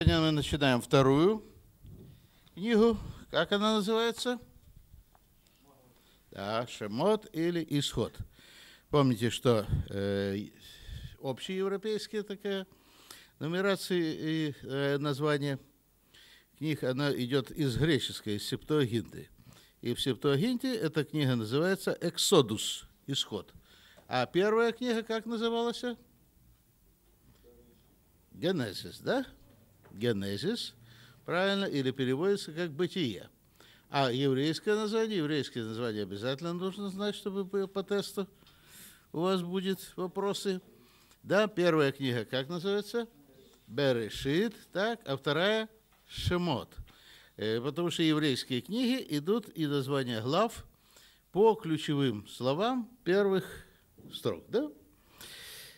Сегодня мы начинаем вторую книгу. Как она называется? Да, Шемот или Исход. Помните, что э, общеевропейские такая нумерация и э, название книг, она идет из греческой, из Септуагинты. И в Септуагинте эта книга называется «Эксодус» – «Исход». А первая книга как называлась? «Генезис», да? генезис, правильно, или переводится как бытие. А еврейское название, еврейское название обязательно нужно знать, чтобы по тесту у вас будут вопросы. Да, первая книга как называется? Берешит, так, а вторая Шемот. Э, потому что еврейские книги идут и названия глав по ключевым словам первых строк, да?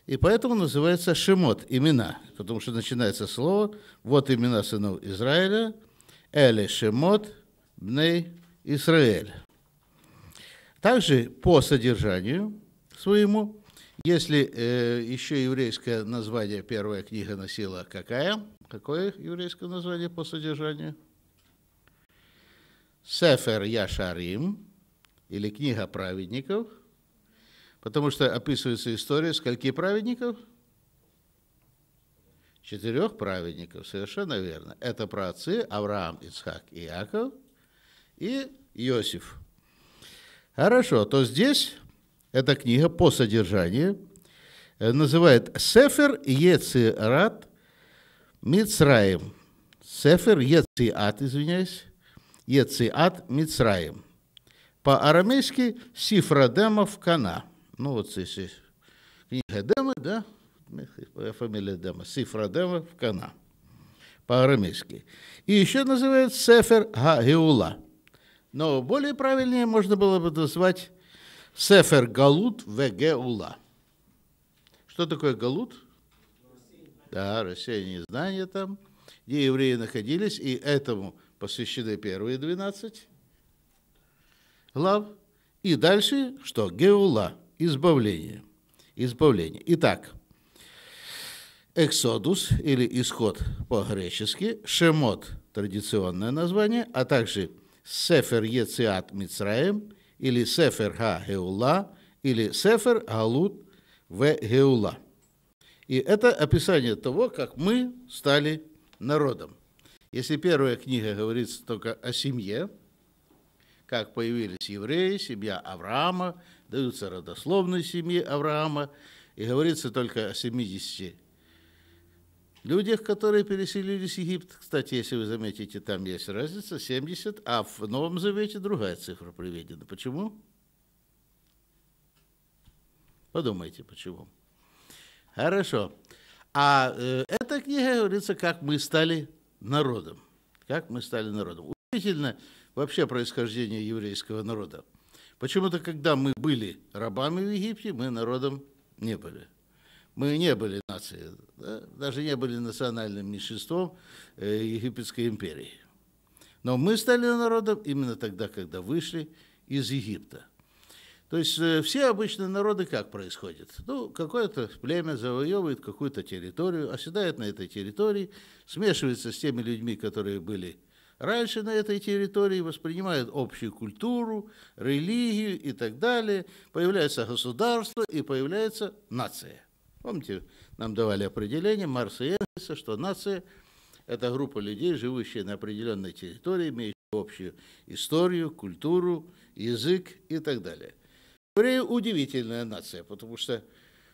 И поэтому называется Шемот имена, потому что начинается слово, вот имена сынов Израиля, Эли Шемот Бней Израиль. Также по содержанию своему, если э, еще еврейское название первая книга носила какая? Какое еврейское название по содержанию? Сефер Яшарим, или книга праведников – Потому что описывается история скольки праведников? Четырех праведников, совершенно верно. Это праотцы Авраам, Ицхак и Иаков и Иосиф. Хорошо, то здесь эта книга по содержанию э, называет Сефер Ецират Мицраим. Сефер Ециат, извиняюсь, Ециат Мицраим. По-арамейски Сифрадемов Кана – ну, вот если книга Адама, да, фамилия Дема, цифра Дема в Кана, по-арамейски. И еще называют Сефер Гагеула. Но ну, более правильнее можно было бы назвать Сефер Галут Вегеула. Что такое Галут? Да, рассеяние знания там, где евреи находились, и этому посвящены первые 12 глав. И дальше что? Геула – избавление. Избавление. Итак, Эксодус или исход по-гречески, Шемот – традиционное название, а также Сефер Ециат Мицраем или Сефер Ха Геула или Сефер Галут В Геула. И это описание того, как мы стали народом. Если первая книга говорится только о семье, как появились евреи, семья Авраама, даются родословные семьи Авраама, и говорится только о 70 людях, которые переселились в Египет. Кстати, если вы заметите, там есть разница 70, а в Новом Завете другая цифра приведена. Почему? Подумайте, почему. Хорошо. А э, эта книга говорится, как мы стали народом. Как мы стали народом. Удивительно вообще происхождение еврейского народа. Почему-то, когда мы были рабами в Египте, мы народом не были. Мы не были нацией, да? даже не были национальным меньшинством э, Египетской империи. Но мы стали народом именно тогда, когда вышли из Египта. То есть э, все обычные народы как происходят? Ну, какое-то племя завоевывает какую-то территорию, оседает на этой территории, смешивается с теми людьми, которые были Раньше на этой территории воспринимают общую культуру, религию и так далее. Появляется государство и появляется нация. Помните, нам давали определение Марса и Энгельса, что нация – это группа людей, живущие на определенной территории, имеющие общую историю, культуру, язык и так далее. Евреи – удивительная нация, потому что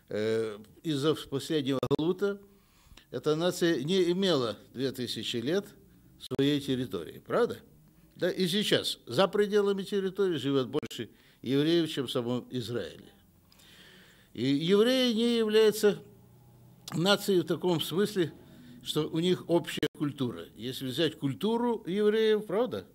э, из-за последнего глута эта нация не имела 2000 лет – своей территории, правда? Да, и сейчас за пределами территории живет больше евреев, чем в самом Израиле. И евреи не являются нацией в таком смысле, что у них общая культура. Если взять культуру евреев, правда,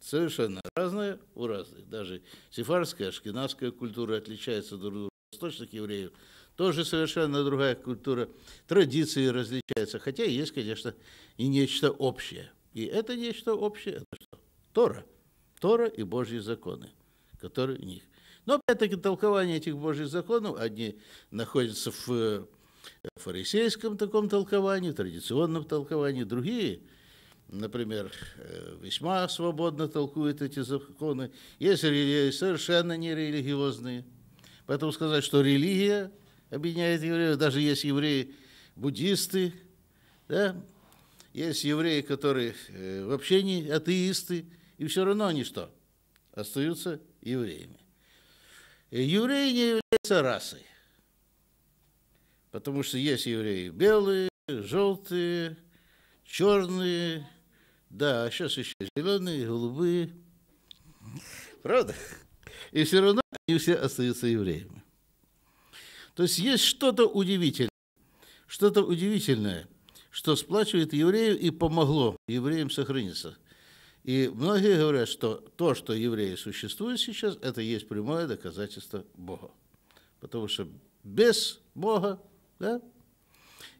совершенно разная у разных. Даже сифарская, ашкенадская культура отличается друг от друга. Восточных евреев тоже совершенно другая культура, традиции различаются, хотя есть, конечно, и нечто общее. И это нечто общее, это что? Тора. Тора и Божьи законы, которые в них. Но опять-таки толкование этих Божьих законов, одни находятся в э, фарисейском таком толковании, традиционном толковании, другие, например, э, весьма свободно толкуют эти законы. Есть религии совершенно нерелигиозные. Поэтому сказать, что религия – объединяет евреев, даже есть евреи-буддисты, да? есть евреи, которые э, вообще не атеисты, и все равно они что? Остаются евреями. Э, евреи не являются расой, потому что есть евреи белые, желтые, черные, да, а сейчас еще зеленые, голубые. Правда? И все равно они все остаются евреями. То есть есть что-то удивительное, что-то удивительное, что сплачивает евреев и помогло евреям сохраниться. И многие говорят, что то, что евреи существуют сейчас, это есть прямое доказательство Бога. Потому что без Бога да,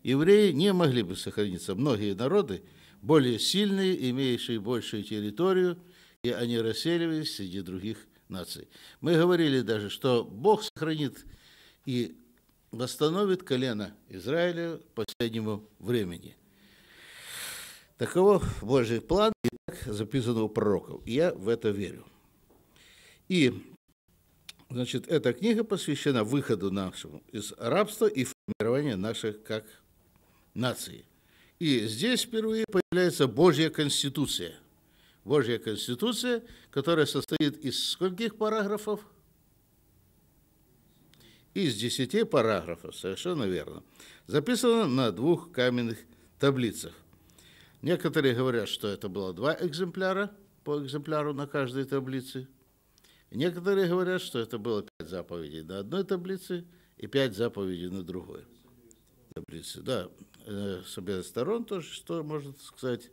евреи не могли бы сохраниться. Многие народы, более сильные, имеющие большую территорию, и они расселились среди других наций. Мы говорили даже, что Бог сохранит и восстановит колено Израиля последнего времени. Таково Божий план, и так записано у пророков. я в это верю. И, значит, эта книга посвящена выходу нашему из рабства и формированию наших как нации. И здесь впервые появляется Божья Конституция. Божья Конституция, которая состоит из скольких параграфов – из десяти параграфов, совершенно верно, записано на двух каменных таблицах. Некоторые говорят, что это было два экземпляра, по экземпляру на каждой таблице. некоторые говорят, что это было пять заповедей на одной таблице и пять заповедей на другой таблице. Да, э, с обеих сторон тоже, что можно сказать.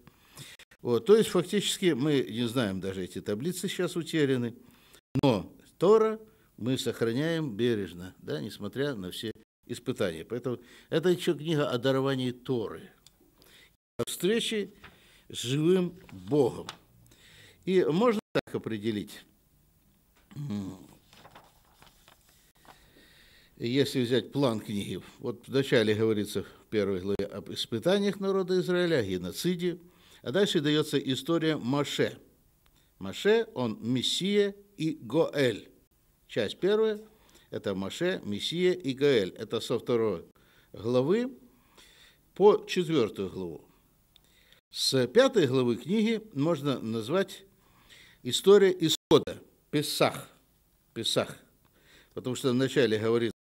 Вот, то есть фактически мы не знаем, даже эти таблицы сейчас утеряны, но Тора – мы сохраняем бережно, да, несмотря на все испытания. Поэтому это еще книга о даровании Торы, о встрече с живым Богом. И можно так определить, если взять план книги. Вот вначале говорится в первой главе об испытаниях народа Израиля, о геноциде, а дальше дается история Маше. Маше, он Мессия и Гоэль. Часть первая – это Маше, Мессия и Гаэль. Это со второй главы по четвертую главу. С пятой главы книги можно назвать «История исхода» Песах. Песах. Потому что вначале говорится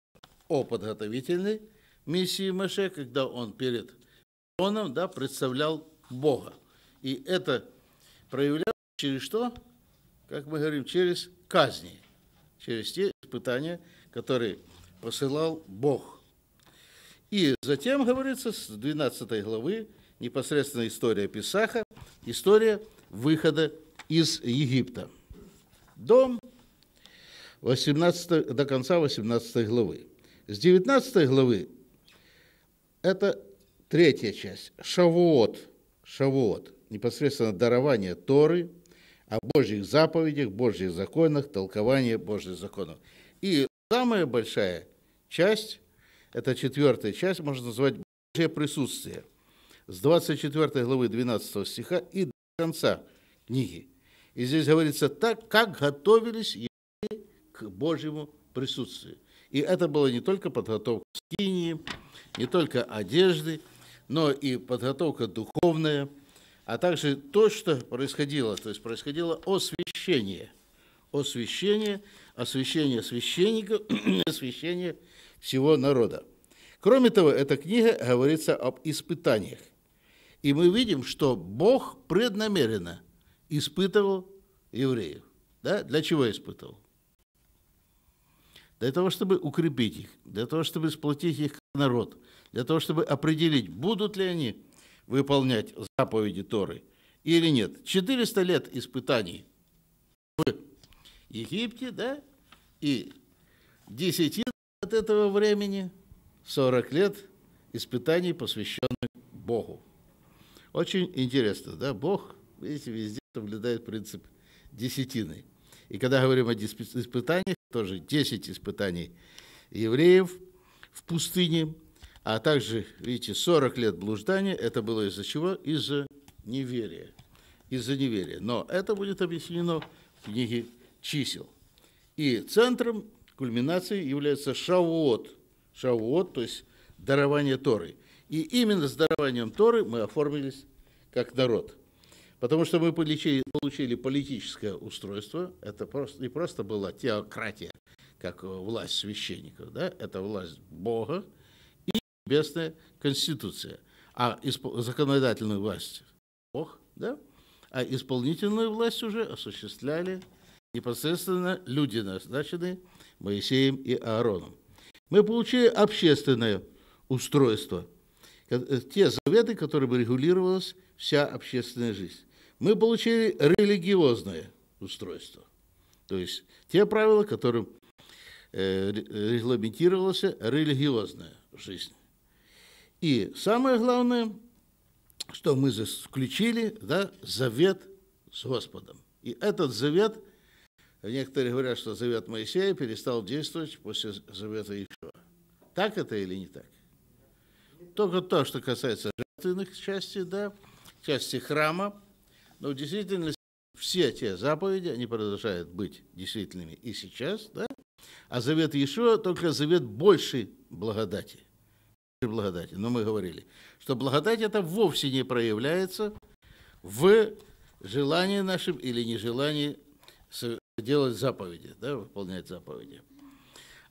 о подготовительной миссии Маше, когда он перед Фараоном да, представлял Бога. И это проявлялось через что? Как мы говорим, через казни через те испытания, которые посылал Бог. И затем, говорится, с 12 главы, непосредственно история Писаха, история выхода из Египта. Дом 18, до конца 18 главы. С 19 главы это третья часть, Шавуот, Шавуот, непосредственно дарование Торы – о Божьих заповедях, Божьих законах, толкование Божьих законов. И самая большая часть, это четвертая часть, можно назвать Божье присутствие. С 24 главы 12 стиха и до конца книги. И здесь говорится так, как готовились евреи к Божьему присутствию. И это было не только подготовка к скинии, не только одежды, но и подготовка духовная – а также то, что происходило, то есть происходило освящение, освящение, освящение священника, освящение всего народа. Кроме того, эта книга говорится об испытаниях. И мы видим, что Бог преднамеренно испытывал евреев. Да? Для чего испытывал? Для того, чтобы укрепить их, для того, чтобы сплотить их народ, для того, чтобы определить, будут ли они выполнять заповеди Торы или нет. 400 лет испытаний в Египте, да, и 10 от этого времени, 40 лет испытаний, посвященных Богу. Очень интересно, да, Бог, видите, везде соблюдает принцип десятины. И когда говорим о испытаниях, тоже 10 испытаний евреев в пустыне, а также, видите, 40 лет блуждания, это было из-за чего? Из-за неверия. Из-за неверия. Но это будет объяснено в книге чисел. И центром кульминации является Шавуот. Шавуот, то есть дарование Торы. И именно с дарованием Торы мы оформились как народ. Потому что мы получили, получили политическое устройство, это просто, не просто была теократия, как власть священников, да? это власть Бога, Небесная Конституция, а законодательную власть Бог, да? А исполнительную власть уже осуществляли непосредственно люди назначенные Моисеем и Аароном. Мы получили общественное устройство, э, те заветы, которым регулировалась вся общественная жизнь. Мы получили религиозное устройство, то есть те правила, которым э, регламентировалась религиозная жизнь. И самое главное, что мы заключили да, завет с Господом. И этот завет, некоторые говорят, что завет Моисея перестал действовать после завета Иешуа. Так это или не так? Только то, что касается жертвенных частей, да, части храма, но в действительности все те заповеди, они продолжают быть действительными и сейчас, да, а завет Иешуа только завет большей благодати – благодати. Но мы говорили, что благодать это вовсе не проявляется в желании нашем или нежелании делать заповеди, да, выполнять заповеди.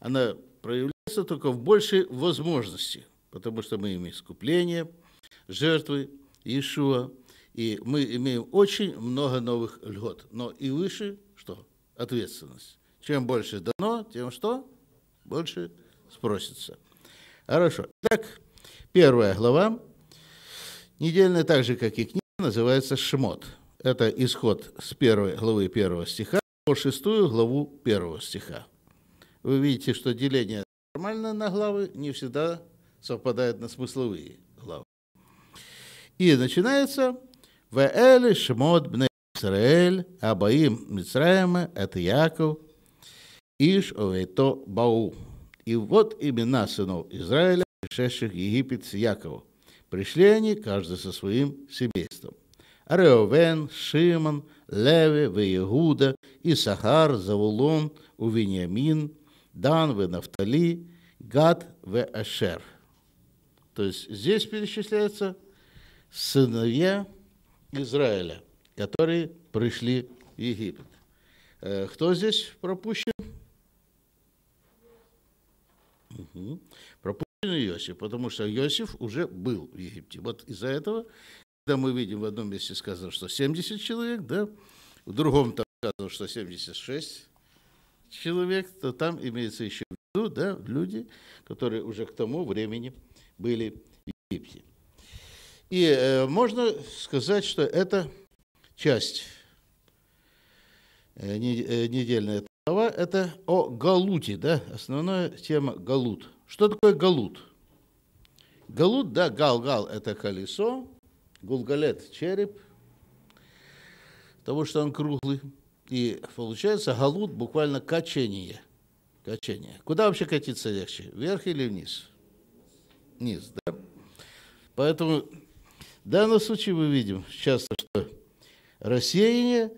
Она проявляется только в большей возможности, потому что мы имеем искупление, жертвы, Иешуа, и мы имеем очень много новых льгот. Но и выше что? Ответственность. Чем больше дано, тем что? Больше спросится. Хорошо. Итак, первая глава, недельная, так же, как и книга, называется «Шмот». Это исход с первой главы первого стиха по шестую главу первого стиха. Вы видите, что деление нормально на главы не всегда совпадает на смысловые главы. И начинается «Ваэль шмот бне Исраэль, абаим Мицраема, это Яков, иш овейто бау». И вот имена сынов Израиля, пришедших в Египет с Якову. Пришли они, каждый со своим семейством. Реовен, Шимон, Леви, Веегуда, Исахар, Завулон, Увениамин, Дан, Венафтали, Гад, Веашер. То есть здесь перечисляются сыновья Израиля, которые пришли в Египет. Э, кто здесь пропущен? Угу. Пропущенный Иосиф, потому что Иосиф уже был в Египте. Вот из-за этого, когда мы видим в одном месте сказано, что 70 человек, да, в другом там сказано, что 76 человек, то там имеется еще в виду да, люди, которые уже к тому времени были в Египте. И э, можно сказать, что это часть э, э, недельная Глава – это о галуте, да, основная тема – галут. Что такое галут? Галут, да, гал-гал – это колесо, гулгалет – череп, Того, что он круглый. И получается галут буквально качение. Качение. Куда вообще катиться легче, вверх или вниз? Вниз, да. Поэтому в данном случае мы видим часто, что рассеяние,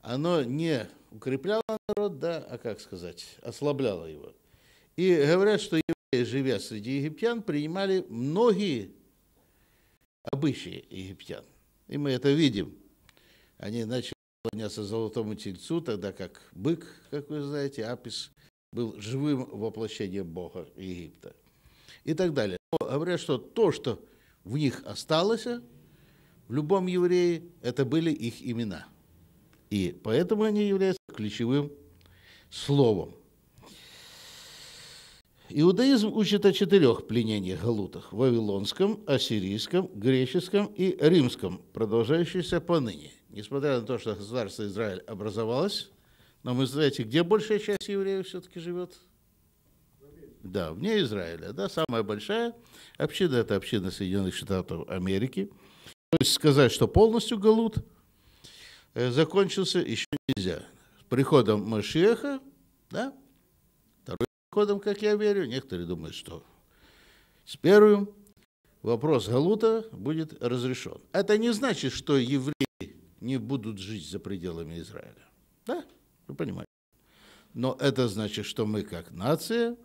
оно не укрепляла народ, да, а как сказать, ослабляла его. И говорят, что евреи, живя среди египтян, принимали многие обычаи египтян. И мы это видим. Они начали поклоняться золотому тельцу, тогда как бык, как вы знаете, Апис был живым воплощением Бога Египта. И так далее. Но говорят, что то, что в них осталось, в любом еврее, это были их имена – и поэтому они являются ключевым словом. Иудаизм учит о четырех пленениях галутах – вавилонском, ассирийском, греческом и римском, продолжающихся поныне. Несмотря на то, что государство Израиль образовалось, но мы знаете, где большая часть евреев все-таки живет? Да, вне Израиля. Да, самая большая община – это община Соединенных Штатов Америки. То есть сказать, что полностью галут – Э, закончился, еще нельзя. С приходом Машеха, да, вторым приходом, как я верю, некоторые думают, что с первым вопрос Галута будет разрешен. Это не значит, что евреи не будут жить за пределами Израиля. Да, вы понимаете. Но это значит, что мы как нация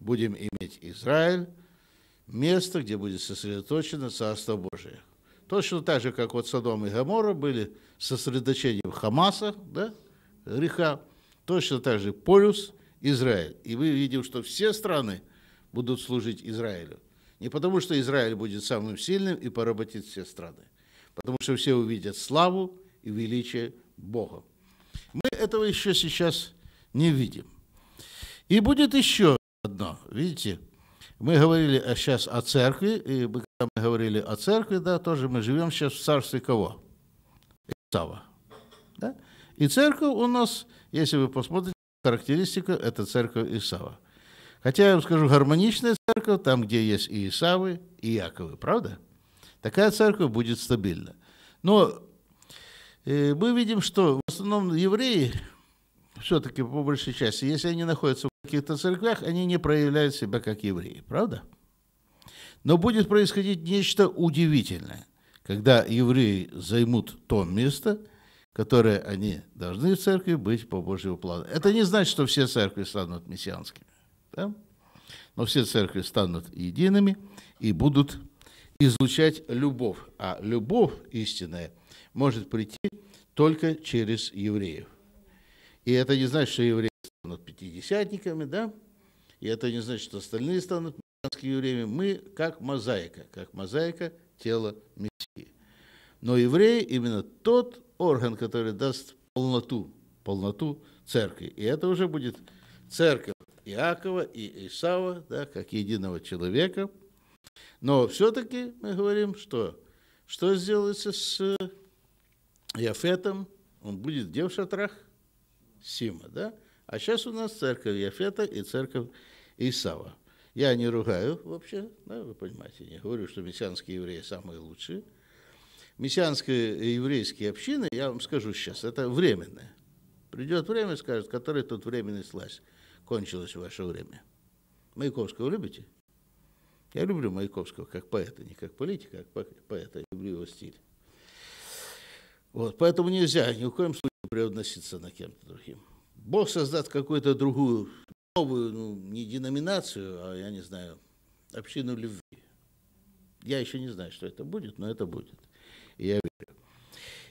будем иметь Израиль, место, где будет сосредоточено Царство Божие. Точно так же, как вот Содом и Гамора были сосредоточением Хамаса, да, греха, точно так же полюс Израиль. И мы видим, что все страны будут служить Израилю. Не потому, что Израиль будет самым сильным и поработит все страны, потому что все увидят славу и величие Бога. Мы этого еще сейчас не видим. И будет еще одно, видите, мы говорили сейчас о церкви, и мы мы говорили о церкви, да, тоже мы живем сейчас в царстве кого? Исава. Да? И церковь у нас, если вы посмотрите, характеристика – это церковь Исава. Хотя, я вам скажу, гармоничная церковь, там, где есть и Исавы, и Яковы, правда? Такая церковь будет стабильна. Но э, мы видим, что в основном евреи, все-таки по большей части, если они находятся в каких-то церквях, они не проявляют себя как евреи, правда? Правда? Но будет происходить нечто удивительное, когда евреи займут то место, которое они должны в церкви быть по Божьему плану. Это не значит, что все церкви станут мессианскими. Да? Но все церкви станут едиными и будут излучать любовь. А любовь истинная может прийти только через евреев. И это не значит, что евреи станут пятидесятниками, да? И это не значит, что остальные станут время мы как мозаика, как мозаика тела Мессии. Но евреи именно тот орган, который даст полноту, полноту церкви. И это уже будет церковь Иакова и Исава, да, как единого человека. Но все-таки мы говорим, что что сделается с Яфетом? Он будет где в шатрах? Сима, да? А сейчас у нас церковь Яфета и церковь Исава. Я не ругаю вообще, да, вы понимаете, не говорю, что мессианские евреи самые лучшие. Мессианские еврейские общины, я вам скажу сейчас, это временное. Придет время, скажет, который тут временный слазь, кончилось ваше время. Маяковского любите? Я люблю Маяковского как поэта, не как политика, а как поэта. Я люблю его стиль. Вот, поэтому нельзя ни в коем случае превозноситься на кем-то другим. Бог создаст какую-то другую новую, ну, не деноминацию, а, я не знаю, общину любви. Я еще не знаю, что это будет, но это будет. И я верю.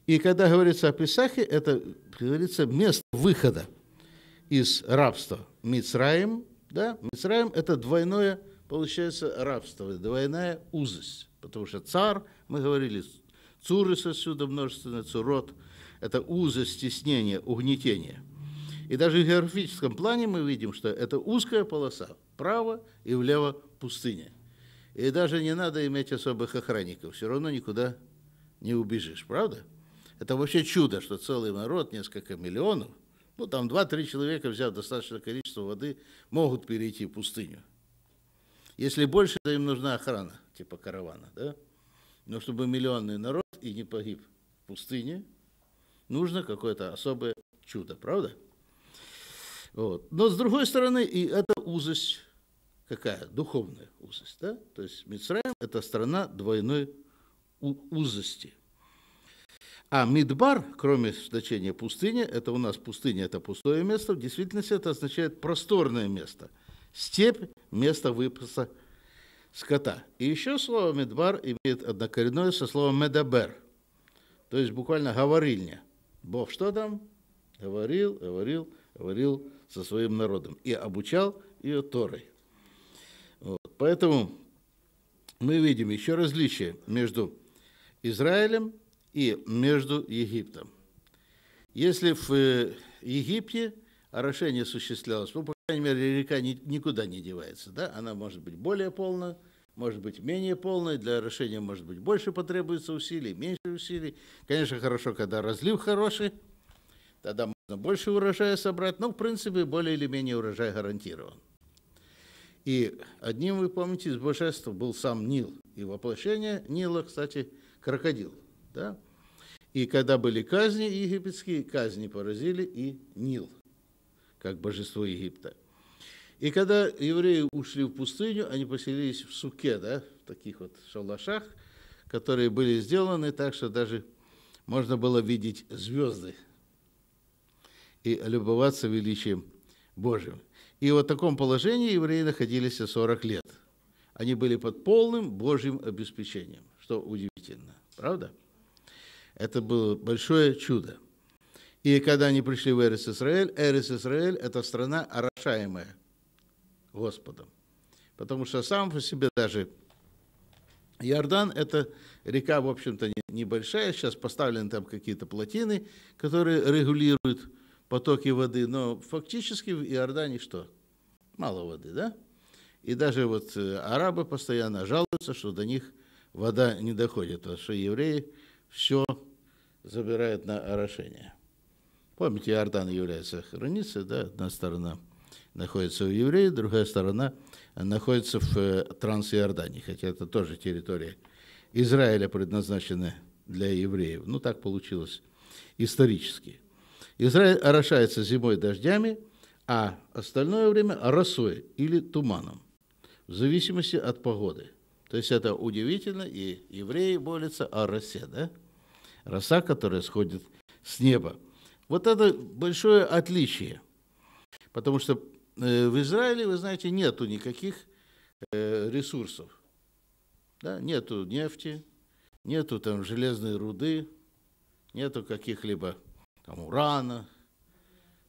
И когда говорится о Писахе, это говорится место выхода из рабства Мицраим. Да? Мицраим – это двойное, получается, рабство, двойная узость. Потому что цар, мы говорили, цурис отсюда множественный цурот – это узость, стеснение, угнетение – и даже в географическом плане мы видим, что это узкая полоса, право и влево пустыня. И даже не надо иметь особых охранников, все равно никуда не убежишь, правда? Это вообще чудо, что целый народ, несколько миллионов, ну там 2-3 человека, взяв достаточное количество воды, могут перейти в пустыню. Если больше, то им нужна охрана, типа каравана, да? Но чтобы миллионный народ и не погиб в пустыне, нужно какое-то особое чудо, правда? Вот. Но с другой стороны, и это узость какая? Духовная узость. Да? То есть Мицраем – это страна двойной узости. А Мидбар, кроме значения пустыни, это у нас пустыня – это пустое место, в действительности это означает просторное место. Степь – место выпаса скота. И еще слово Мидбар имеет однокоренное со словом Медабер, то есть буквально говорильня. Бог что там? Говорил, говорил, говорил со своим народом и обучал ее Торой. Вот. Поэтому мы видим еще различия между Израилем и между Египтом. Если в э, Египте орошение осуществлялось, ну, по крайней мере, река никуда не девается, да, она может быть более полна, может быть менее полной, для орошения, может быть, больше потребуется усилий, меньше усилий. Конечно, хорошо, когда разлив хороший, тогда больше урожая собрать, но ну, в принципе более или менее урожай гарантирован. И одним, вы помните, из божеств был сам Нил. И воплощение Нила, кстати, крокодил. Да? И когда были казни египетские, казни поразили и Нил, как божество Египта. И когда евреи ушли в пустыню, они поселились в суке, да, в таких вот шалашах, которые были сделаны так, что даже можно было видеть звезды и любоваться величием Божьим. И вот в таком положении евреи находились 40 лет. Они были под полным Божьим обеспечением, что удивительно, правда? Это было большое чудо. И когда они пришли в Эрис Израиль, Эрис Израиль – это страна, орошаемая Господом. Потому что сам по себе даже Иордан – это река, в общем-то, небольшая. Сейчас поставлены там какие-то плотины, которые регулируют потоки воды, но фактически в Иордании что? Мало воды, да? И даже вот э, арабы постоянно жалуются, что до них вода не доходит, потому а что евреи все забирают на орошение. Помните, Иордан является границей, да, одна сторона находится у евреев, другая сторона находится в э, Трансиордании, хотя это тоже территория Израиля, предназначенная для евреев. Ну, так получилось исторически. Израиль орошается зимой дождями, а остальное время росой или туманом, в зависимости от погоды. То есть это удивительно, и евреи молятся о росе, да? Роса, которая сходит с неба. Вот это большое отличие. Потому что э, в Израиле, вы знаете, нету никаких э, ресурсов. Да? Нету нефти, нету там железной руды, нету каких-либо кому рано.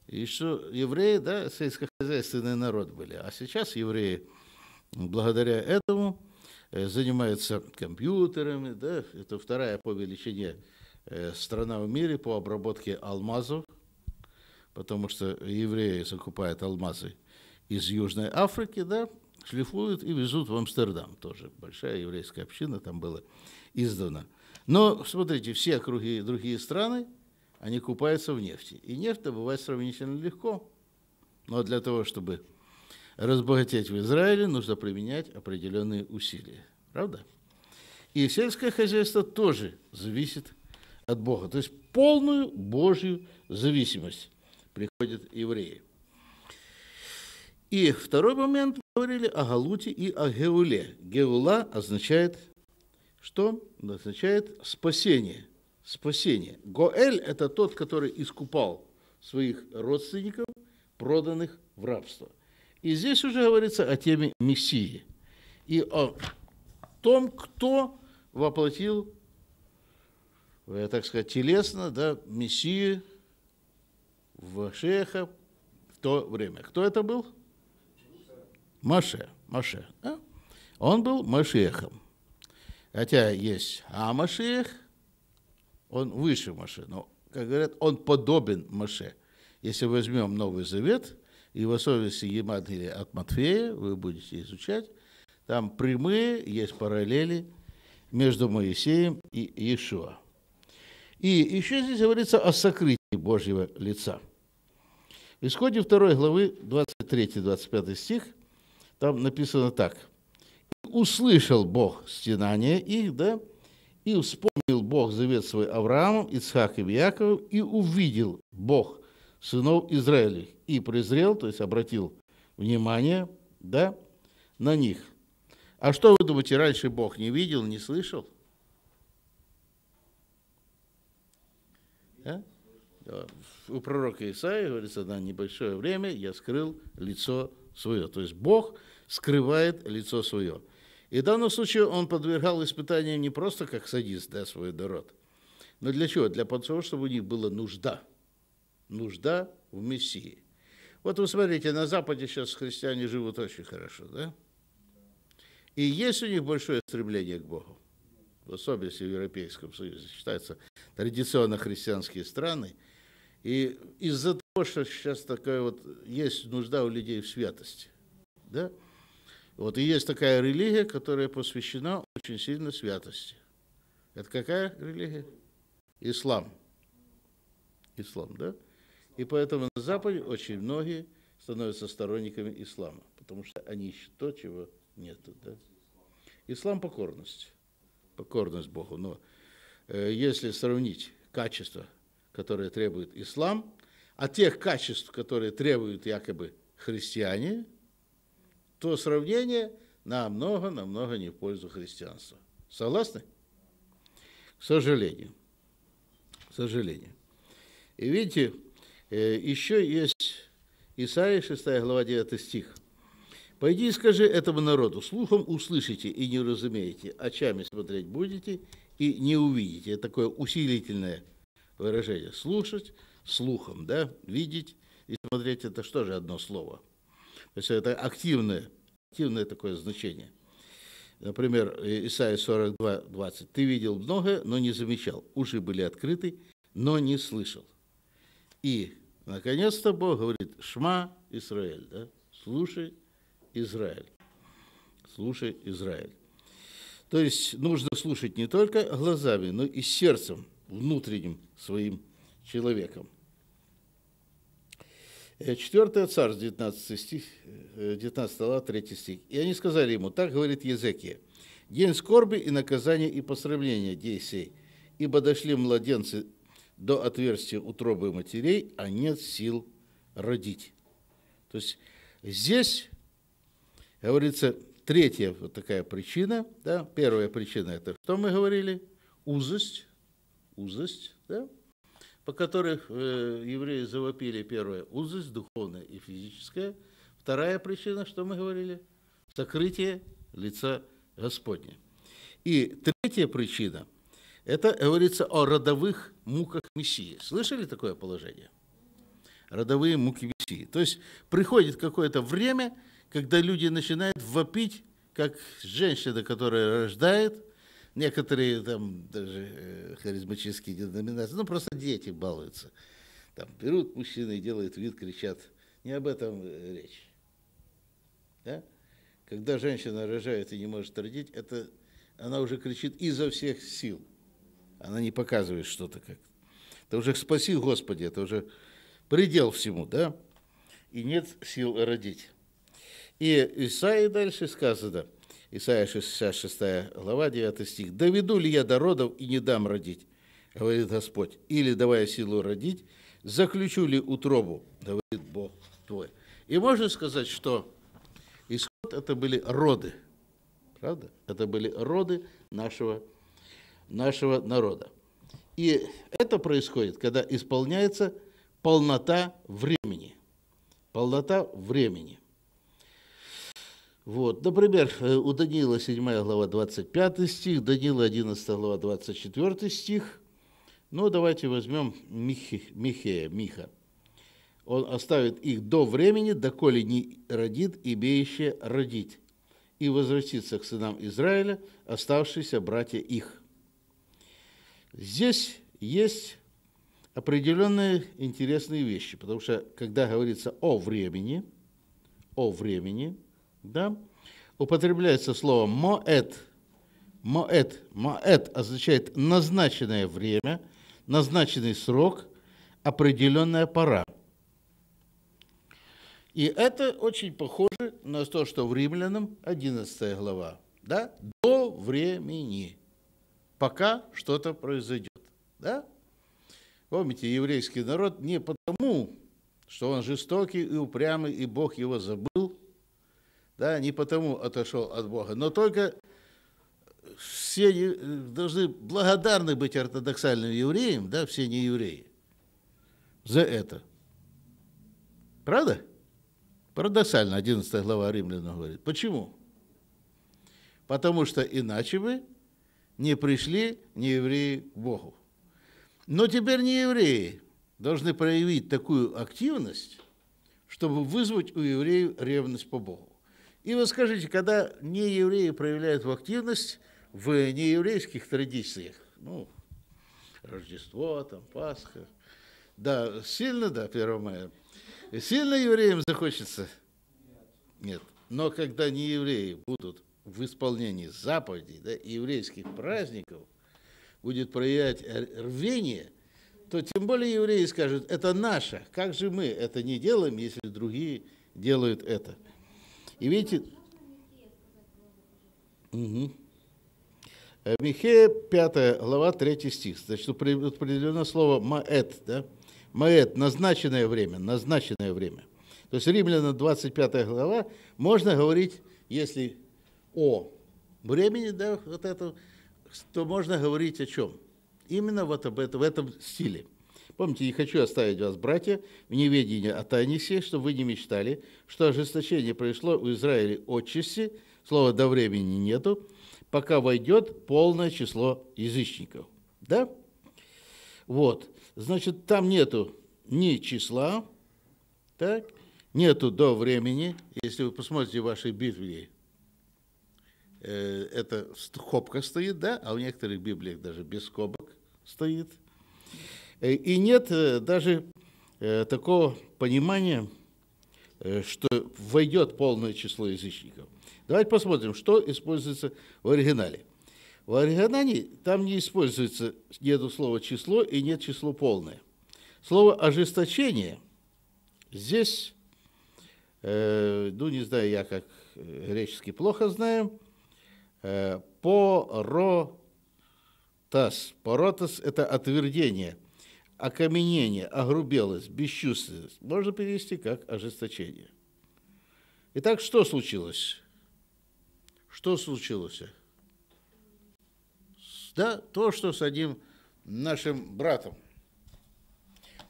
И еще евреи, да, сельскохозяйственный народ были. А сейчас евреи, благодаря этому, э, занимаются компьютерами, да, это вторая по величине э, страна в мире по обработке алмазов, потому что евреи закупают алмазы из Южной Африки, да, шлифуют и везут в Амстердам тоже. Большая еврейская община там была издана. Но, смотрите, все круги, другие страны они купаются в нефти. И нефть добывать сравнительно легко. Но для того, чтобы разбогатеть в Израиле, нужно применять определенные усилия. Правда? И сельское хозяйство тоже зависит от Бога. То есть полную Божью зависимость приходят евреи. И второй момент мы говорили о Галуте и о Геуле. Геула означает что? Означает спасение спасение. Гоэль – это тот, который искупал своих родственников, проданных в рабство. И здесь уже говорится о теме Мессии и о том, кто воплотил, так сказать, телесно, да, Мессию в Шеха в то время. Кто это был? Маше. Маше. Да? Он был Машехом. Хотя есть Амашех, он выше Моше, Но, как говорят, он подобен Моше. Если возьмем Новый Завет, и в особенности Евангелие от Матфея, вы будете изучать, там прямые есть параллели между Моисеем и Иешуа. И еще здесь говорится о сокрытии Божьего лица. В исходе 2 главы, 23-25 стих, там написано так. «Услышал Бог стенание их, да, и вспомнил Бог завет свой Авраамом, Ицхаком и Яковом, и увидел Бог сынов Израиля и презрел, то есть обратил внимание, да, на них. А что вы думаете, раньше Бог не видел, не слышал? А? У пророка Исаия говорится, на небольшое время я скрыл лицо свое. То есть Бог скрывает лицо свое. И в данном случае он подвергал испытаниям не просто как садист да, свой народ, но для чего? Для того, чтобы у них была нужда. Нужда в Мессии. Вот вы смотрите, на Западе сейчас христиане живут очень хорошо, да? И есть у них большое стремление к Богу. В особенности в Европейском Союзе считаются традиционно христианские страны. И из-за того, что сейчас такая вот есть нужда у людей в святости, да, вот и есть такая религия, которая посвящена очень сильно святости. Это какая религия? Ислам. Ислам, да? И поэтому на Западе очень многие становятся сторонниками ислама, потому что они ищут то, чего нету. Да? Ислам – покорность. Покорность Богу. Но э, если сравнить качества, которые требует ислам, а тех качеств, которые требуют якобы христиане – то сравнение намного-намного не в пользу христианства. Согласны? К сожалению. К сожалению. И видите, э, еще есть Исаия 6 глава 9 стих. «Пойди и скажи этому народу, слухом услышите и не разумеете, очами смотреть будете и не увидите». Это такое усилительное выражение. Слушать слухом, да, видеть и смотреть – это что же одно слово – то есть это активное, активное такое значение. Например, Исаия 42, 20. «Ты видел многое, но не замечал. Уши были открыты, но не слышал». И, наконец-то, Бог говорит «Шма, Израиль». Да? «Слушай, Израиль». «Слушай, Израиль». То есть нужно слушать не только глазами, но и сердцем, внутренним своим человеком – 4 царь, 19 стих, 19 э, глава, 3 стих. «И они сказали ему, так говорит Езекия, день скорби и наказания и посрамления действий, ибо дошли младенцы до отверстия утробы матерей, а нет сил родить». То есть здесь, говорится, третья вот такая причина, да, первая причина – это, что мы говорили, узость, узость, да, по которых э, евреи завопили первое – узость духовная и физическая. Вторая причина, что мы говорили – сокрытие лица Господня. И третья причина – это говорится о родовых муках Мессии. Слышали такое положение? Родовые муки Мессии. То есть приходит какое-то время, когда люди начинают вопить, как женщина, которая рождает – некоторые там даже э, харизматические деноминации, ну просто дети балуются. Там берут мужчины и делают вид, кричат. Не об этом э, речь. Да? Когда женщина рожает и не может родить, это она уже кричит изо всех сил. Она не показывает что-то как. Это уже спаси Господи, это уже предел всему, да? И нет сил родить. И Исаии дальше сказано – Исайя 66 глава, 9 стих. «Доведу ли я до родов и не дам родить?» говорит Господь. «Или, давая силу родить, заключу ли утробу?» говорит Бог твой. И можно сказать, что исход – это были роды. Правда? Это были роды нашего, нашего народа. И это происходит, когда исполняется полнота времени. Полнота времени. Вот. Например, э, у Даниила 7 глава 25 стих, Даниила 11 глава 24 стих. Но ну, давайте возьмем Михи, Михея, Миха. Он оставит их до времени, доколе не родит имеющее родить, и возвратится к сынам Израиля, оставшиеся братья их. Здесь есть определенные интересные вещи, потому что когда говорится о времени, о времени – да, употребляется слово «моэт». «Моэт». «Моэт» означает назначенное время, назначенный срок, определенная пора. И это очень похоже на то, что в Римлянам 11 глава. Да? До времени, пока что-то произойдет. Да? Помните, еврейский народ не потому, что он жестокий и упрямый, и Бог его забыл, да, не потому отошел от Бога, но только все должны благодарны быть ортодоксальным евреям, да, все не евреи, за это. Правда? Парадоксально, 11 глава Римляна говорит. Почему? Потому что иначе бы не пришли не евреи к Богу. Но теперь не евреи должны проявить такую активность, чтобы вызвать у евреев ревность по Богу. И вы скажите, когда неевреи проявляют в активность в нееврейских традициях, ну, Рождество, там, Пасха, да, сильно, да, 1 мая, сильно евреям захочется? Нет. Но когда неевреи будут в исполнении заповедей да, еврейских праздников, будет проявлять рвение, то тем более евреи скажут, это наше, как же мы это не делаем, если другие делают это. И видите... Угу. Михея, 5 глава, 3 стих. Значит, определено слово «маэт», да? «Маэт» – назначенное время, назначенное время. То есть Римляна 25 глава, можно говорить, если о времени, да, вот это, то можно говорить о чем? Именно вот об этом, в этом стиле. Помните, не хочу оставить вас, братья, в неведении о Танисе, чтобы вы не мечтали, что ожесточение произошло у Израиля отчасти, слова «до времени» нету, пока войдет полное число язычников. Да? Вот. Значит, там нету ни числа, так, нету до времени. Если вы посмотрите ваши Библии, э, это скобка стоит, да, а в некоторых Библиях даже без скобок стоит. Э, и нет э, даже э, такого понимания, что войдет полное число язычников. Давайте посмотрим, что используется в оригинале. В оригинале там не используется нету слова «число» и нет число полное. Слово «ожесточение» здесь, э, ну, не знаю, я как греческий плохо знаю, «поротас». «Поротас» – это отвердение, окаменение, огрубелость, бесчувственность можно перевести как ожесточение. Итак, что случилось? Что случилось? Да, то, что с одним нашим братом.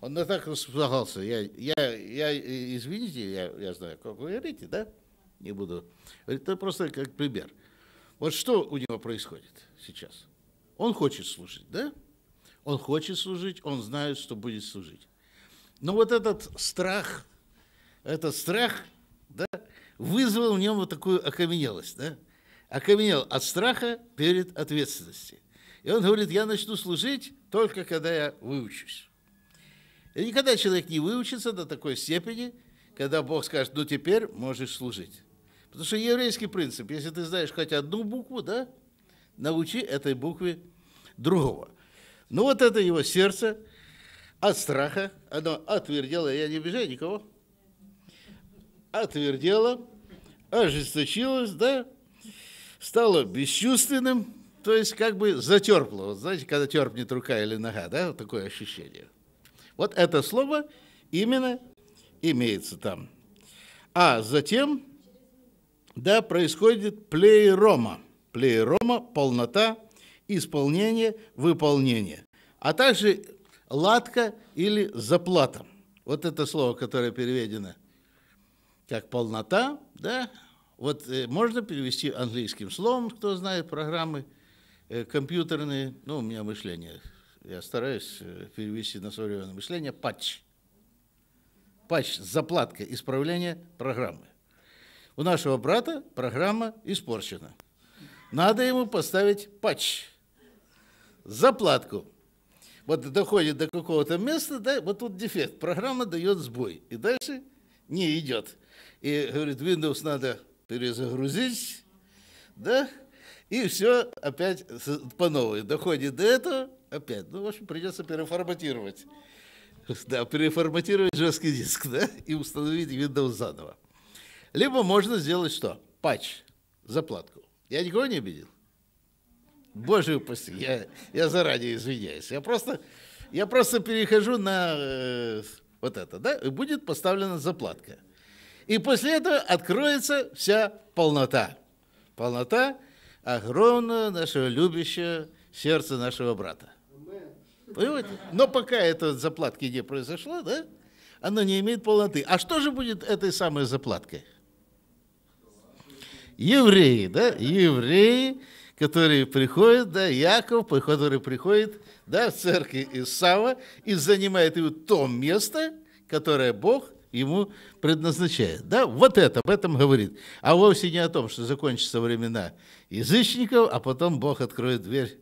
Он на так располагался. Я, я, я, извините, я, я знаю, как вы говорите, да? Не буду. Это просто как пример. Вот что у него происходит сейчас? Он хочет слушать, да? Он хочет служить, он знает, что будет служить. Но вот этот страх, этот страх да, вызвал в нем вот такую окаменелость. Да? Окаменел от страха перед ответственностью. И он говорит, я начну служить только когда я выучусь. И никогда человек не выучится до такой степени, когда Бог скажет, ну теперь можешь служить. Потому что еврейский принцип, если ты знаешь хоть одну букву, да, научи этой букве другого. Ну вот это его сердце от страха, оно отвердело, я не обижаю никого, отвердело, ожесточилось, да, стало бесчувственным, то есть как бы затерпло. Вот знаете, когда терпнет рука или нога, да, вот такое ощущение. Вот это слово именно имеется там. А затем, да, происходит плейрома. Плейрома – полнота – исполнение, выполнение, а также латка или заплата. Вот это слово, которое переведено как полнота, да, вот э, можно перевести английским словом, кто знает программы э, компьютерные, ну, у меня мышление, я стараюсь э, перевести на современное мышление, патч. Патч, заплатка, исправление программы. У нашего брата программа испорчена. Надо ему поставить патч заплатку. Вот доходит до какого-то места, да, вот тут дефект, программа дает сбой, и дальше не идет. И говорит, Windows надо перезагрузить, да, и все опять по новой. Доходит до этого, опять. Ну, в общем, придется переформатировать. Да, переформатировать жесткий диск, да, и установить Windows заново. Либо можно сделать что? Патч, заплатку. Я никого не обидел? Боже упаси, я, я заранее извиняюсь. Я просто, я просто перехожу на э, вот это, да, и будет поставлена заплатка. И после этого откроется вся полнота. Полнота огромного нашего любящего сердца нашего брата. Понимаете? Но пока этой заплатки не произошло, да, она не имеет полноты. А что же будет этой самой заплаткой? Евреи, да? Евреи который приходит, да, Яков, который приходит, да, в церкви Исава и занимает его то место, которое Бог ему предназначает. Да, вот это, об этом говорит. А вовсе не о том, что закончатся времена язычников, а потом Бог откроет дверь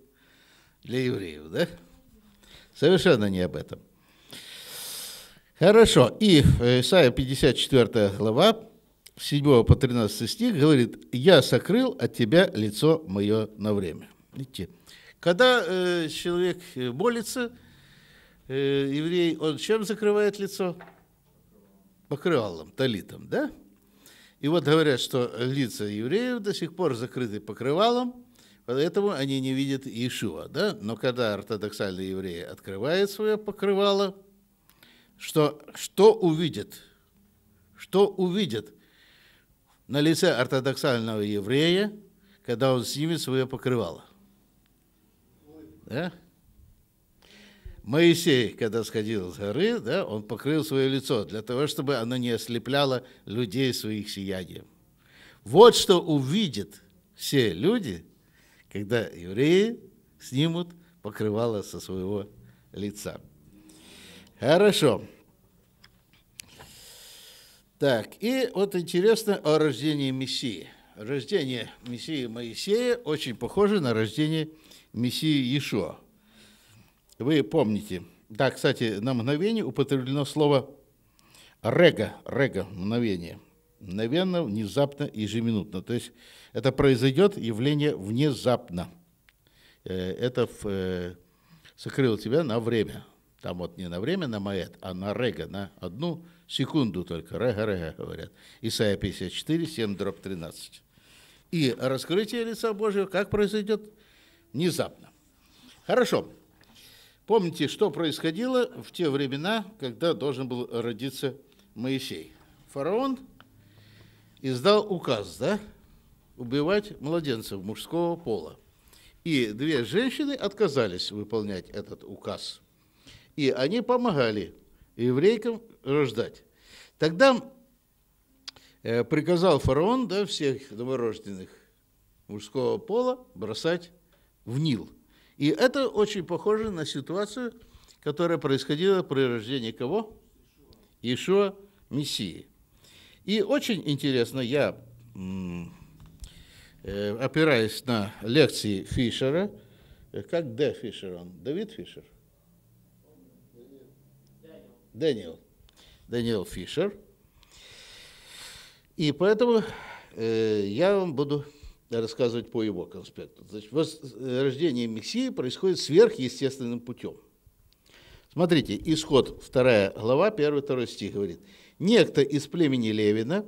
для евреев, да? Совершенно не об этом. Хорошо. И э, Исайя 54 глава, 7 по 13 стих говорит, «Я сокрыл от тебя лицо мое на время». Видите? Когда э, человек э, молится, э, еврей, он чем закрывает лицо? Покрывалом, талитом, да? И вот говорят, что лица евреев до сих пор закрыты покрывалом, поэтому они не видят Иешуа, да? Но когда ортодоксальные евреи открывают свое покрывало, что, что увидят? Что увидят? на лице ортодоксального еврея, когда он снимет свое покрывало. Да? Моисей, когда сходил с горы, да, он покрыл свое лицо для того, чтобы оно не ослепляло людей своих сиянием. Вот что увидят все люди, когда евреи снимут покрывало со своего лица. Хорошо. Так, и вот интересно о рождении Мессии. Рождение Мессии Моисея очень похоже на рождение Мессии Иешуа. Вы помните, да, кстати, на мгновение употреблено слово «рега», «рега», «мгновение», мгновенно, внезапно, ежеминутно. То есть это произойдет явление внезапно. Э, это в, э, сокрыло тебя на время. Там вот не на время, на маэт, а на рега, на одну Секунду только. Рега-рега, говорят. Исайя 54, 7, дробь 13. И раскрытие лица Божьего как произойдет? Внезапно. Хорошо. Помните, что происходило в те времена, когда должен был родиться Моисей? Фараон издал указ, да? Убивать младенцев мужского пола. И две женщины отказались выполнять этот указ. И они помогали еврейкам рождать. Тогда э, приказал фараон да, всех новорожденных мужского пола бросать в Нил. И это очень похоже на ситуацию, которая происходила при рождении кого? Иешуа Мессии. И очень интересно, я, э, опираясь на лекции Фишера, как Д. Фишер он? Давид Фишер – Дэниел. Дэниел Фишер. И поэтому э, я вам буду рассказывать по его конспекту. Значит, рождение Мессии происходит сверхъестественным путем. Смотрите, исход 2 глава, 1-2 стих говорит. «Некто из племени Левина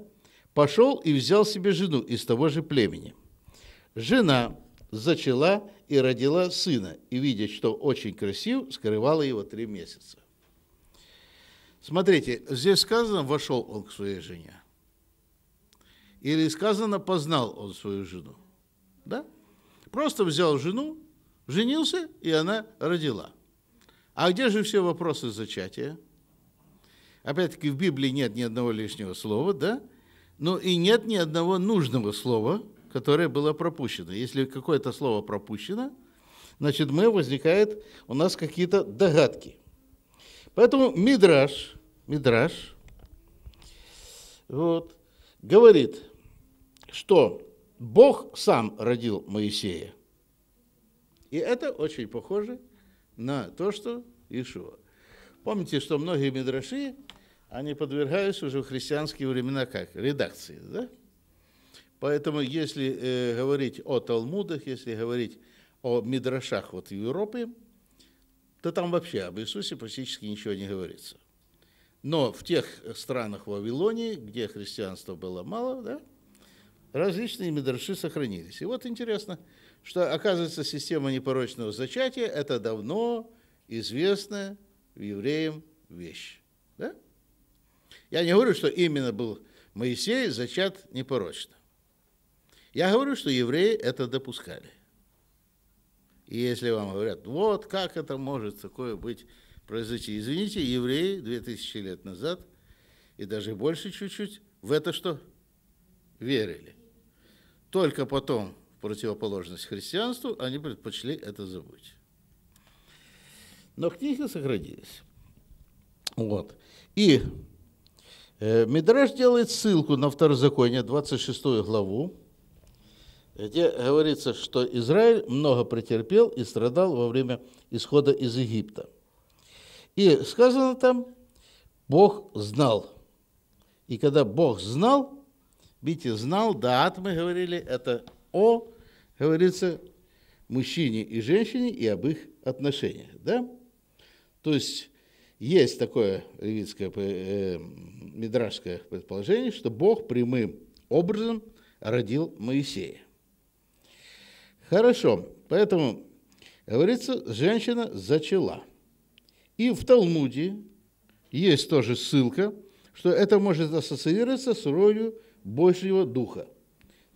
пошел и взял себе жену из того же племени. Жена зачала и родила сына, и, видя, что очень красив, скрывала его три месяца. Смотрите, здесь сказано, вошел он к своей жене. Или сказано, познал он свою жену. Да? Просто взял жену, женился, и она родила. А где же все вопросы зачатия? Опять-таки, в Библии нет ни одного лишнего слова, да? Но и нет ни одного нужного слова, которое было пропущено. Если какое-то слово пропущено, значит, мы возникает у нас какие-то догадки – Поэтому Мидраш, Мидраш вот, говорит, что Бог сам родил Моисея. И это очень похоже на то, что Ишуа. Помните, что многие мидраши, они подвергаются уже в христианские времена как? Редакции, да? Поэтому если э, говорить о Талмудах, если говорить о мидрашах вот в Европе, то там вообще об Иисусе практически ничего не говорится. Но в тех странах Вавилонии, где христианства было мало, да, различные медраши сохранились. И вот интересно, что, оказывается, система непорочного зачатия – это давно известная евреям вещь. Да? Я не говорю, что именно был Моисей зачат непорочно. Я говорю, что евреи это допускали. И если вам говорят, вот как это может такое быть, произойти. Извините, евреи 2000 лет назад и даже больше чуть-чуть в это что? Верили. Только потом, в противоположность христианству, они предпочли это забыть. Но книги сохранились. Вот. И э, Мидраш делает ссылку на Второзаконие, 26 главу, где говорится, что Израиль много претерпел и страдал во время исхода из Египта. И сказано там, Бог знал. И когда Бог знал, видите, знал, да, от мы говорили, это о, говорится, мужчине и женщине и об их отношениях, да? То есть есть такое левитское, э, мидрашское предположение, что Бог прямым образом родил Моисея. Хорошо, поэтому, говорится, женщина зачала. И в Талмуде есть тоже ссылка, что это может ассоциироваться с ролью Божьего Духа.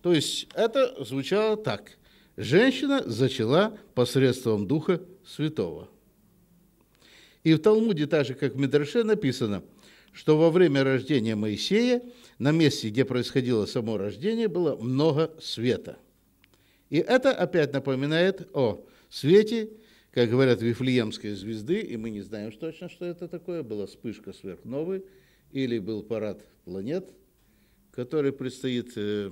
То есть это звучало так. Женщина зачала посредством Духа Святого. И в Талмуде, так же как в Медраше, написано, что во время рождения Моисея на месте, где происходило само рождение, было много света – и это опять напоминает о свете, как говорят, Вифлеемской звезды, и мы не знаем точно, что это такое, была вспышка сверхновой или был парад планет, который предстоит э,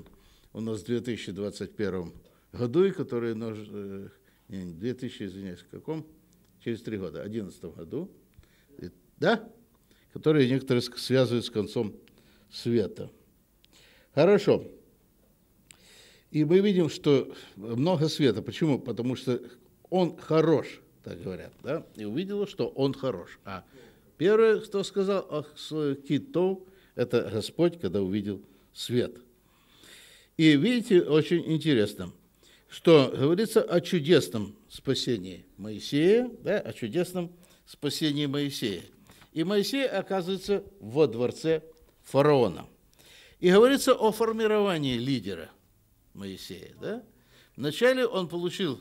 у нас в 2021 году, и который, э, не, 2000, извиняюсь, в каком? Через три года, в 2011 году, да? Которые некоторые связывают с концом света. Хорошо. И мы видим, что много света. Почему? Потому что он хорош, так говорят, да? И увидела, что он хорош. А первое, что сказал ах, Китов, это Господь, когда увидел свет. И видите, очень интересно, что говорится о чудесном спасении Моисея, да, о чудесном спасении Моисея. И Моисей оказывается во дворце фараона. И говорится о формировании лидера – Моисея. Да? Вначале он получил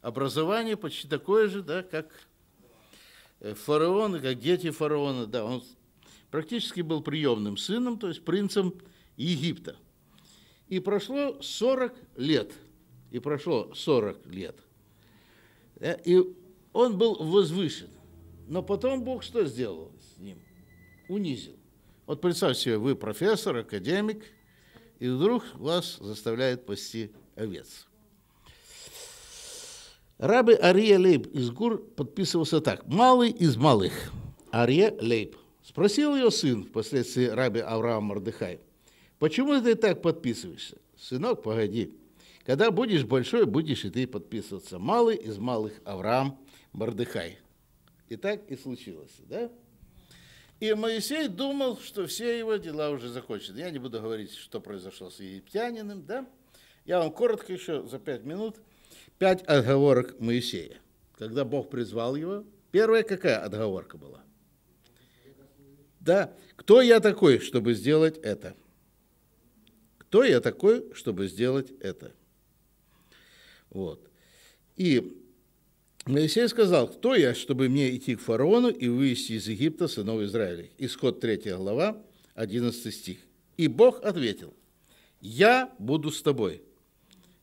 образование почти такое же, да, как э, фараон, как дети фараона. Да, он практически был приемным сыном, то есть принцем Египта. И прошло 40 лет. И прошло 40 лет. Да, и он был возвышен. Но потом Бог что сделал с ним? Унизил. Вот представьте себе, вы профессор, академик – и вдруг вас заставляет пасти овец. Рабы Ария Лейб из Гур подписывался так. «Малый из малых. Ария Лейб». Спросил ее сын, впоследствии рабе Авраам Мордыхай, «Почему ты так подписываешься?» «Сынок, погоди. Когда будешь большой, будешь и ты подписываться. Малый из малых Авраам Мордыхай». И так и случилось, да? И Моисей думал, что все его дела уже закончены. Я не буду говорить, что произошло с египтянином, да? Я вам коротко еще за пять минут пять отговорок Моисея. Когда Бог призвал его, первая какая отговорка была? Да, кто я такой, чтобы сделать это? Кто я такой, чтобы сделать это? Вот. И Моисей сказал, кто я, чтобы мне идти к фараону и вывести из Египта сынов Израиля? Исход 3 глава, 11 стих. И Бог ответил, я буду с тобой.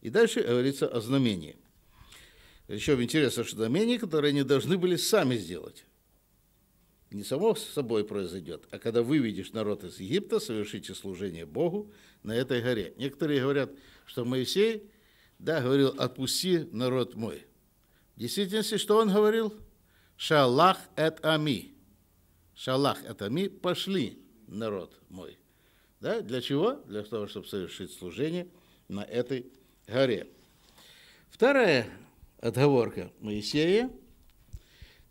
И дальше говорится о знамении. Еще интересно, что знамения, которые они должны были сами сделать. Не само с собой произойдет, а когда выведешь народ из Египта, совершите служение Богу на этой горе. Некоторые говорят, что Моисей, да, говорил, отпусти народ мой. В действительности, что он говорил? Шалах эт ами. Шалах эт ами, пошли, народ мой. Да? Для чего? Для того, чтобы совершить служение на этой горе. Вторая отговорка Моисея.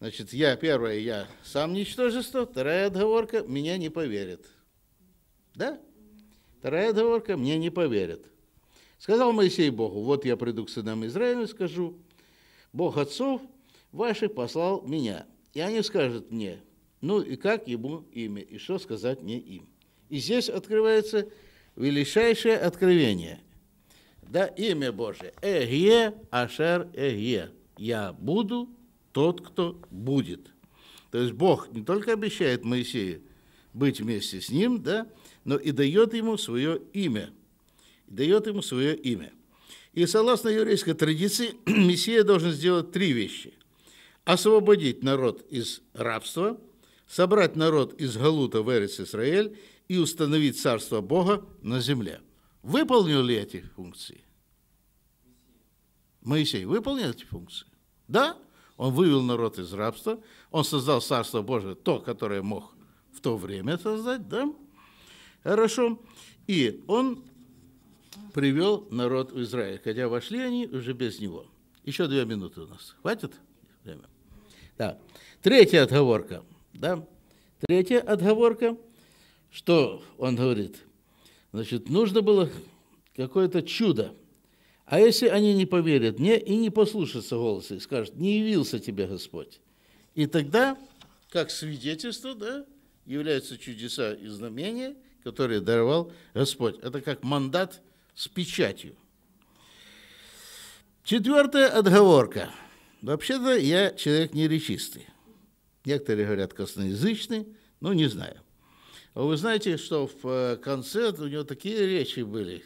Значит, я первое, я сам ничтожество. Вторая отговорка – меня не поверят. Да? Вторая отговорка – мне не поверят. Сказал Моисей Богу, вот я приду к сынам Израиля и скажу – Бог отцов ваших послал меня. И они скажут мне, ну и как ему имя, и что сказать мне им. И здесь открывается величайшее откровение. Да, имя Божие. Эге, Ашер, Эге. Я буду тот, кто будет. То есть Бог не только обещает Моисею быть вместе с ним, да, но и дает ему свое имя. И дает ему свое имя. И согласно еврейской традиции, Мессия должен сделать три вещи. Освободить народ из рабства, собрать народ из Галута в Эрис Израиль и установить царство Бога на земле. Выполнил ли эти функции? Моисей выполнил эти функции? Да, он вывел народ из рабства, он создал Царство Божие, то, которое мог в то время создать, да? Хорошо. И он привел народ в Израиль, хотя вошли они уже без него. Еще две минуты у нас. Хватит? Время. Да. Третья отговорка. Да? Третья отговорка, что он говорит. Значит, нужно было какое-то чудо. А если они не поверят мне и не послушаются голоса, и скажут, не явился тебе Господь. И тогда, как свидетельство, да, являются чудеса и знамения, которые даровал Господь. Это как мандат – с печатью. Четвертая отговорка. Вообще-то я человек не речистый. Некоторые говорят косноязычный, ну не знаю. А вы знаете, что в э, конце у него такие речи были,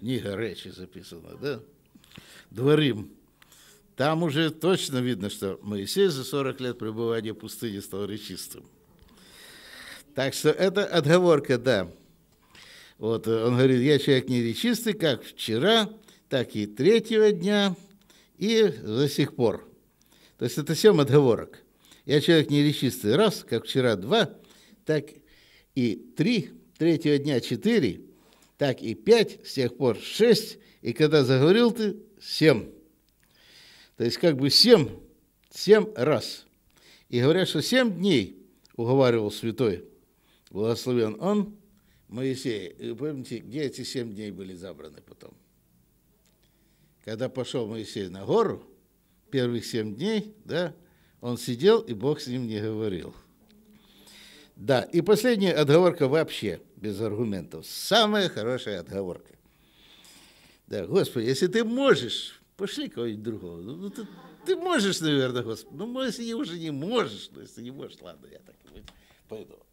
книга речи записана, да? Дворим. Там уже точно видно, что Моисей за 40 лет пребывания в пустыне стал речистым. Так что это отговорка, да. Вот, э, он говорит, я человек неречистый, как вчера, так и третьего дня, и до сих пор. То есть это семь отговорок. Я человек неречистый раз, как вчера два, так и три, третьего дня четыре, так и пять, с тех пор шесть, и когда заговорил ты, семь. То есть как бы семь, семь раз. И говорят, что семь дней уговаривал святой, благословен он, Моисей, помните, где эти семь дней были забраны потом? Когда пошел Моисей на гору, первых семь дней, да, он сидел, и Бог с ним не говорил. Да, и последняя отговорка вообще, без аргументов. Самая хорошая отговорка. Да, Господи, если ты можешь, пошли кого-нибудь другого. Ну, ну, ты, ты можешь, наверное, Господи. Ну, если уже не можешь, ну, если не можешь, ладно, я так и пойду.